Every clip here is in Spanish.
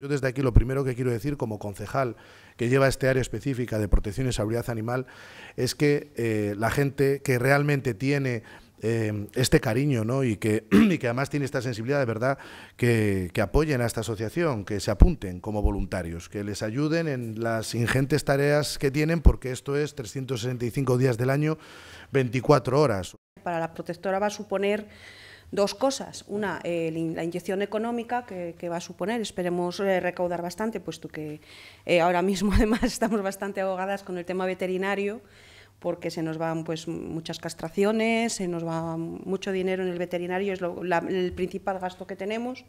Yo desde aquí lo primero que quiero decir como concejal que lleva este área específica de protección y seguridad animal es que eh, la gente que realmente tiene eh, este cariño ¿no? y, que, y, que, además tiene esta sensibilidad de verdad que, que, apoyen a esta asociación, que se apunten como voluntarios, que les ayuden en las ingentes tareas que tienen porque esto es 365 días del año, 24 horas. Para la protectora va a suponer dos cosas. Una, eh, la inyección económica que, va a suponer, esperemos eh, recaudar bastante, puesto que eh, ahora mismo además estamos bastante ahogadas con el tema veterinario, porque se nos van pues, muchas castraciones, se nos va mucho dinero en el veterinario, es el principal gasto que tenemos.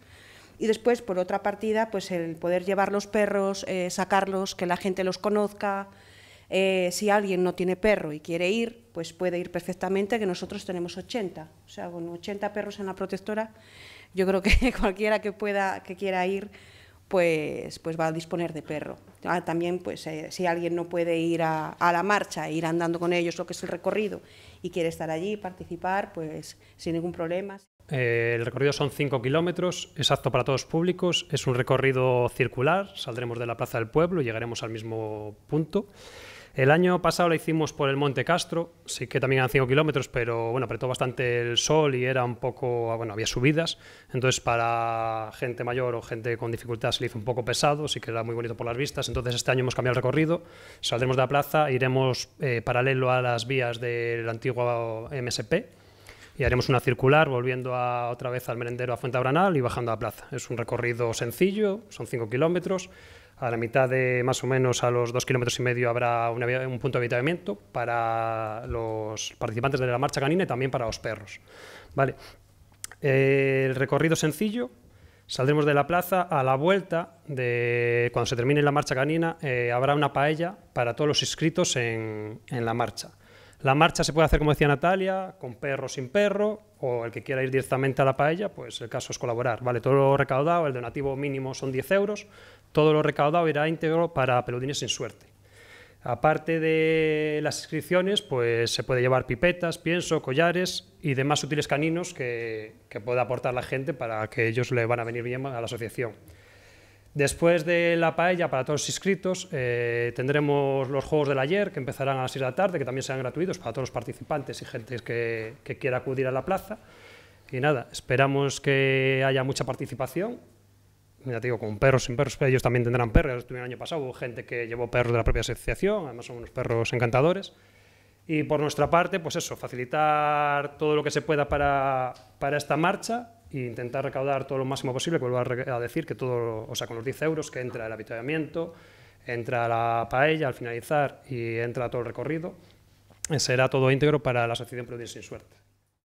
Y después, por otra partida, pues el poder llevar los perros, sacarlos, que la gente los conozca, eh, si alguien no tiene perro y quiere ir, pues puede ir perfectamente, que nosotros tenemos 80. O sea, con 80 perros en la protectora, yo creo que cualquiera que pueda, que quiera ir, pues, pues va a disponer de perro. Ah, también, pues, eh, si alguien no puede ir a, la marcha, ir andando con ellos, lo que es el recorrido, y quiere estar allí, participar, pues sin ningún problema. Eh, el recorrido son 5 kilómetros, es apto para todos públicos, es un recorrido circular, saldremos de la Plaza del Pueblo, ...y llegaremos al mismo punto. El año pasado la hicimos por el Monte Castro, sí que también eran 5 kilómetros, pero bueno, apretó bastante el sol y era un poco, bueno, había subidas, entonces para gente mayor o gente con dificultad se le hizo un poco pesado, sí que era muy bonito por las vistas, entonces este año hemos cambiado el recorrido, saldremos de la plaza, iremos eh, paralelo a las vías del antiguo MSP, y haremos una circular volviendo a, otra vez al merendero a Fuente Abranal y bajando a la plaza. Es un recorrido sencillo, son 5 kilómetros. A la mitad de más o menos a los dos kilómetros y medio habrá un, punto de avituallamiento para los participantes de la marcha canina y también para los perros. Vale. el recorrido sencillo. Saldremos de la plaza a la vuelta de cuando se termine la marcha canina eh, habrá una paella para todos los inscritos en, en la marcha. La marcha se puede hacer, como decía Natalia, con perro sin perro, o el que quiera ir directamente a la paella, pues el caso es colaborar. Vale, todo lo recaudado, el donativo mínimo son 10 euros, todo lo recaudado irá íntegro para peludines sin suerte. Aparte de las inscripciones, pues se puede llevar pipetas, pienso, collares y demás útiles caninos que, que pueda aportar la gente para que ellos le van a venir bien a la asociación. Después de la paella para todos los inscritos eh, tendremos los juegos del ayer que empezarán a las 6 de la tarde, que también serán gratuitos para todos los participantes y gente que, quiera acudir a la plaza. Y nada, esperamos que haya mucha participación. Ya te digo, con perros, sin perros, ellos también tendrán perros. Estuvieron el año pasado, hubo gente que llevó perros de la propia asociación, además son unos perros encantadores. Y por nuestra parte, pues eso, facilitar todo lo que se pueda para, para esta marcha, intentar recaudar todo lo máximo posible, vuelvo a, decir que todo, o sea, con los 10 euros que entra el avituallamiento, entra la paella al finalizar y entra todo el recorrido, será todo íntegro para la Asociación Providencia Sin Suerte.